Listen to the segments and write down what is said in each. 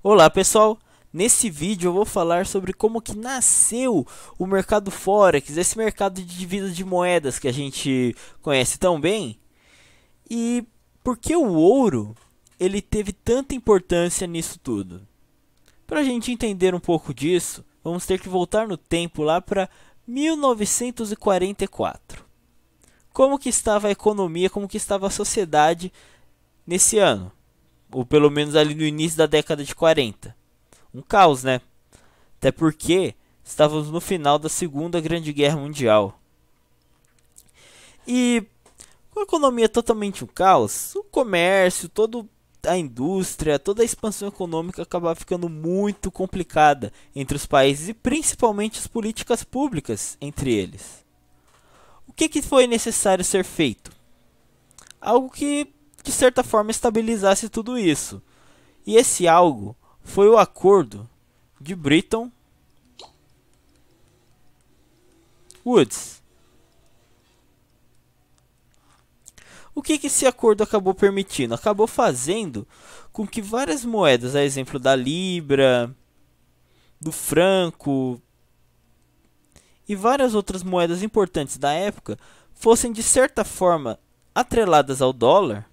Olá pessoal, nesse vídeo eu vou falar sobre como que nasceu o mercado Forex, esse mercado de divisas de moedas que a gente conhece tão bem e por que o ouro ele teve tanta importância nisso tudo. Para a gente entender um pouco disso, vamos ter que voltar no tempo lá para 1944. Como que estava a economia, como que estava a sociedade nesse ano? ou pelo menos ali no início da década de 40. Um caos, né? Até porque estávamos no final da Segunda Grande Guerra Mundial. E com a economia totalmente um caos, o comércio, toda a indústria, toda a expansão econômica acabava ficando muito complicada entre os países e principalmente as políticas públicas entre eles. O que, que foi necessário ser feito? Algo que de certa forma estabilizasse tudo isso. E esse algo foi o acordo de Britton Woods. O que, que esse acordo acabou permitindo? Acabou fazendo com que várias moedas, a exemplo da Libra, do Franco e várias outras moedas importantes da época, fossem de certa forma atreladas ao dólar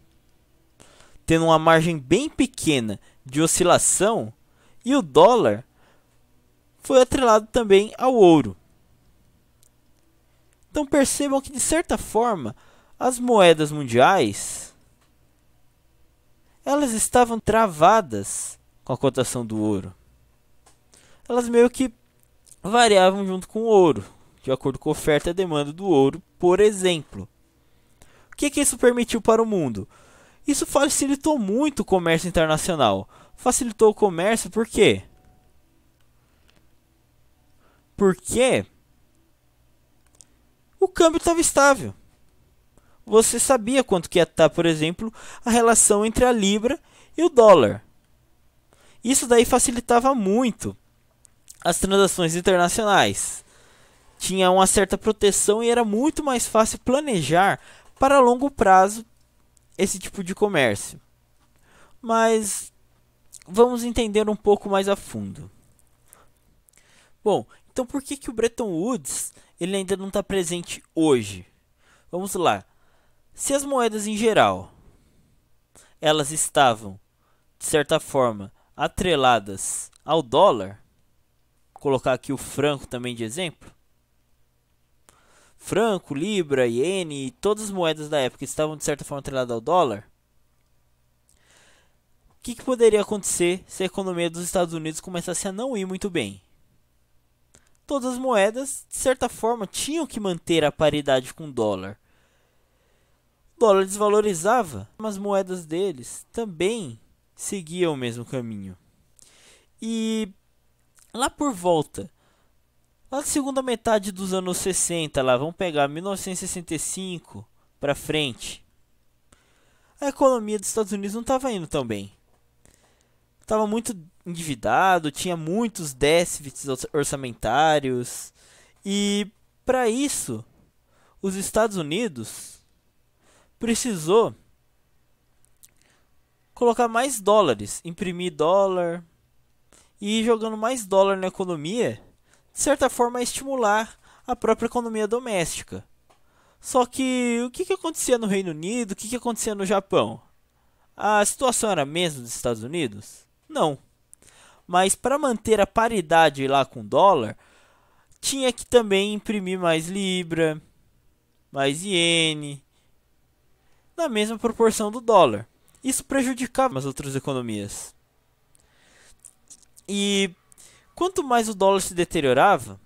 tendo uma margem bem pequena de oscilação, e o dólar foi atrelado também ao ouro. Então percebam que de certa forma as moedas mundiais elas estavam travadas com a cotação do ouro. Elas meio que variavam junto com o ouro, de acordo com a oferta e demanda do ouro, por exemplo. O que, que isso permitiu para o mundo? Isso facilitou muito o comércio internacional. Facilitou o comércio por quê? Porque o câmbio estava estável. Você sabia quanto que ia estar, por exemplo, a relação entre a libra e o dólar. Isso daí facilitava muito as transações internacionais. Tinha uma certa proteção e era muito mais fácil planejar para longo prazo esse tipo de comércio. Mas vamos entender um pouco mais a fundo. Bom, então por que, que o Bretton Woods ele ainda não está presente hoje? Vamos lá. Se as moedas em geral elas estavam de certa forma atreladas ao dólar, colocar aqui o franco também de exemplo, franco, libra, iene e todas as moedas da época estavam de certa forma atreladas ao dólar, o que, que poderia acontecer se a economia dos Estados Unidos começasse a não ir muito bem? Todas as moedas, de certa forma, tinham que manter a paridade com o dólar. O dólar desvalorizava, mas as moedas deles também seguiam o mesmo caminho. E lá por volta na segunda metade dos anos 60, lá, vamos pegar 1965 para frente, a economia dos Estados Unidos não estava indo tão bem. Estava muito endividado, tinha muitos déficits orçamentários e para isso os Estados Unidos precisou colocar mais dólares, imprimir dólar e ir jogando mais dólar na economia de certa forma, estimular a própria economia doméstica. Só que o que, que acontecia no Reino Unido, o que, que acontecia no Japão? A situação era a mesma dos Estados Unidos? Não. Mas para manter a paridade lá com o dólar, tinha que também imprimir mais libra, mais iene, na mesma proporção do dólar. Isso prejudicava as outras economias. E Quanto mais o dólar se deteriorava,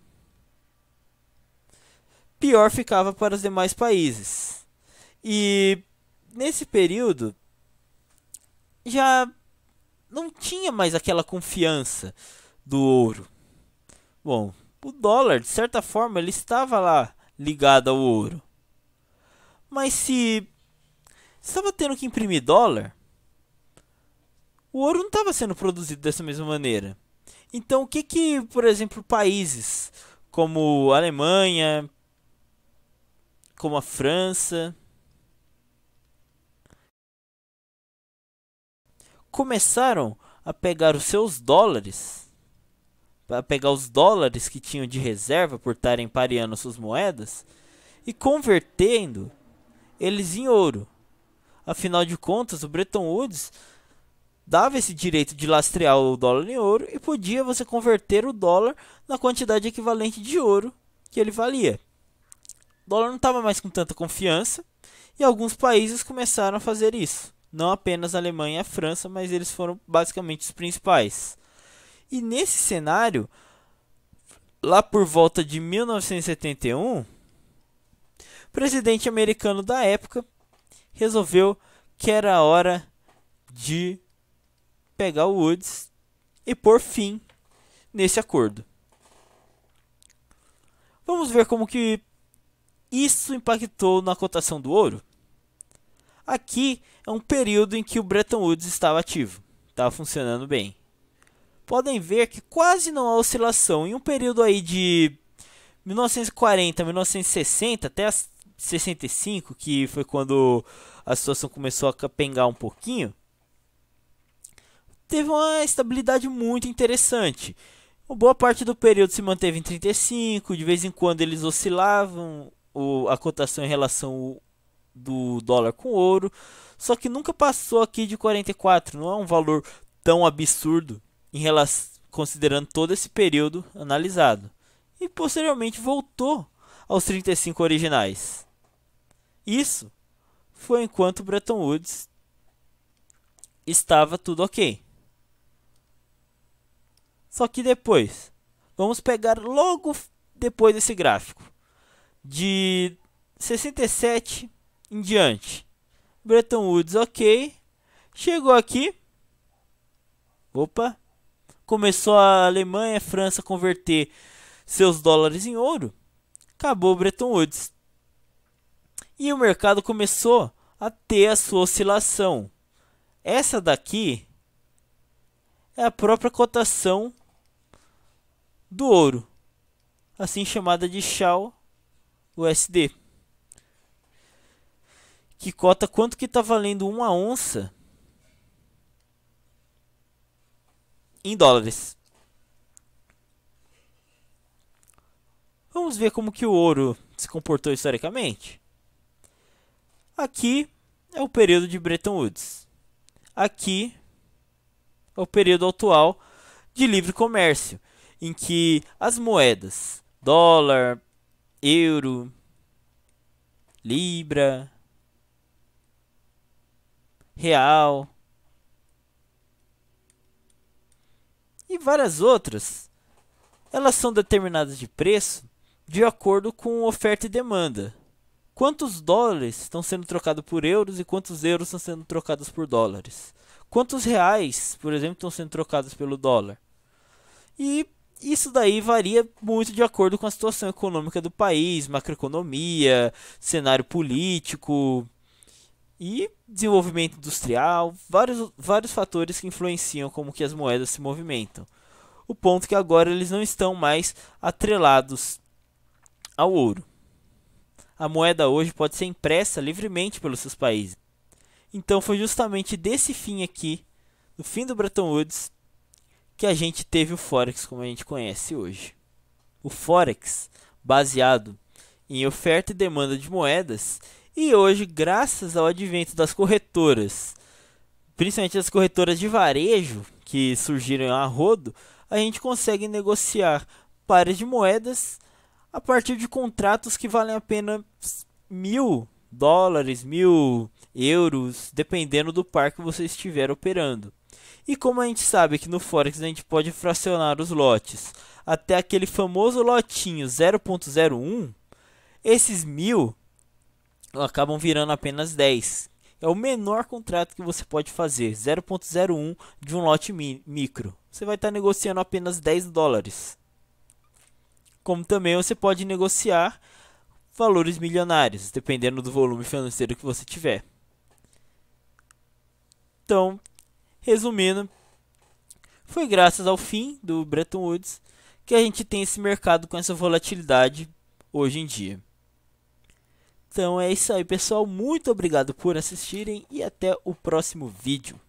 pior ficava para os demais países. E nesse período já não tinha mais aquela confiança do ouro. Bom, o dólar, de certa forma, ele estava lá ligado ao ouro. Mas se estava tendo que imprimir dólar, o ouro não estava sendo produzido dessa mesma maneira. Então, o que que, por exemplo, países como a Alemanha, como a França começaram a pegar os seus dólares, a pegar os dólares que tinham de reserva por estarem pareando suas moedas e convertendo eles em ouro. Afinal de contas, o Bretton Woods dava esse direito de lastrear o dólar em ouro e podia você converter o dólar na quantidade equivalente de ouro que ele valia. O dólar não estava mais com tanta confiança e alguns países começaram a fazer isso. Não apenas a Alemanha e a França, mas eles foram basicamente os principais. E nesse cenário, lá por volta de 1971, o presidente americano da época resolveu que era hora de pegar o Woods e por fim nesse acordo. Vamos ver como que isso impactou na cotação do ouro. Aqui é um período em que o Bretton Woods estava ativo, estava funcionando bem. Podem ver que quase não há oscilação em um período aí de 1940, 1960 até 65, que foi quando a situação começou a capengar um pouquinho teve uma estabilidade muito interessante. Uma boa parte do período se manteve em 35, de vez em quando eles oscilavam o, a cotação em relação ao, do dólar com ouro, só que nunca passou aqui de 44, não é um valor tão absurdo em relação, considerando todo esse período analisado. E posteriormente voltou aos 35 originais. Isso foi enquanto Bretton Woods estava tudo ok. Só que depois, vamos pegar logo depois desse gráfico, de 67 em diante. Bretton Woods, ok. Chegou aqui. Opa. Começou a Alemanha e a França a converter seus dólares em ouro. Acabou o Bretton Woods. E o mercado começou a ter a sua oscilação. Essa daqui é a própria cotação do ouro, assim chamada de Shao USD. Que cota quanto que está valendo uma onça em dólares. Vamos ver como que o ouro se comportou historicamente. Aqui é o período de Bretton Woods. Aqui é o período atual de livre comércio em que as moedas dólar, euro, libra, real e várias outras, elas são determinadas de preço de acordo com oferta e demanda. Quantos dólares estão sendo trocados por euros e quantos euros estão sendo trocados por dólares? Quantos reais, por exemplo, estão sendo trocados pelo dólar? E isso daí varia muito de acordo com a situação econômica do país, macroeconomia, cenário político e desenvolvimento industrial, vários, vários fatores que influenciam como que as moedas se movimentam. O ponto é que agora eles não estão mais atrelados ao ouro. A moeda hoje pode ser impressa livremente pelos seus países. Então foi justamente desse fim aqui, do fim do Bretton Woods, que a gente teve o Forex como a gente conhece hoje. O Forex, baseado em oferta e demanda de moedas, e hoje, graças ao advento das corretoras, principalmente das corretoras de varejo que surgiram a rodo, a gente consegue negociar pares de moedas a partir de contratos que valem apenas mil dólares, mil euros, dependendo do par que você estiver operando. E como a gente sabe que no Forex a gente pode fracionar os lotes até aquele famoso lotinho 0.01, esses mil acabam virando apenas 10. É o menor contrato que você pode fazer, 0.01 de um lote mi micro. Você vai estar tá negociando apenas 10 dólares. Como também você pode negociar valores milionários, dependendo do volume financeiro que você tiver. Então, Resumindo, foi graças ao fim do Bretton Woods que a gente tem esse mercado com essa volatilidade hoje em dia. Então é isso aí, pessoal. Muito obrigado por assistirem e até o próximo vídeo.